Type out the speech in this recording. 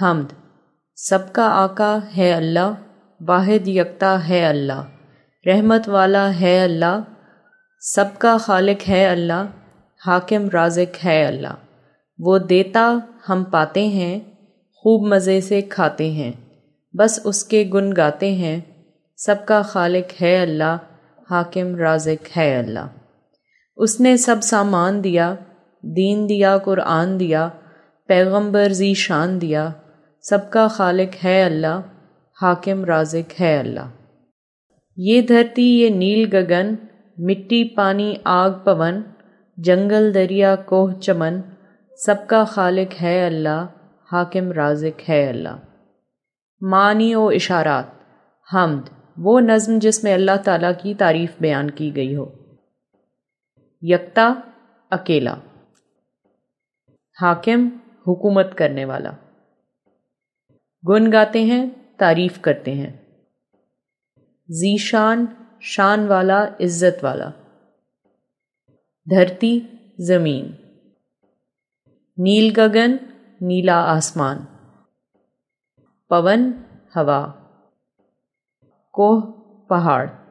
हमद सबका आका है अल्लाह वाहिद यकता है अल्लाह रहमत वाला है अल्लाह सबका खालिक है अल्लाह हाकिम राजिक है अल्लाह वो देता हम पाते हैं खूब मज़े से खाते हैं बस उसके गुन गाते हैं सबका खालिक है अल्लाह हाकिम राजिक है अल्लाह उसने सब सामान दिया दीन दिया कुरान दिया पैगंबर जी शान दिया सबका खालिक है अल्लाह हाकिम राजिक है अल्लाह ये धरती ये नील गगन मिट्टी पानी आग पवन जंगल दरिया कोह चमन सबका खालिक है अल्लाह हाकिम राजिक है अल्लाह मानी व इशारात हमद वो नज़म जिसमें अल्लाह ताला की तारीफ़ बयान की गई हो यकता अकेला हाकिम हुकूमत करने वाला गुन गाते हैं तारीफ करते हैं जीशान शान वाला इज्जत वाला धरती ज़मीन नील गगन नीला आसमान पवन हवा कोह पहाड़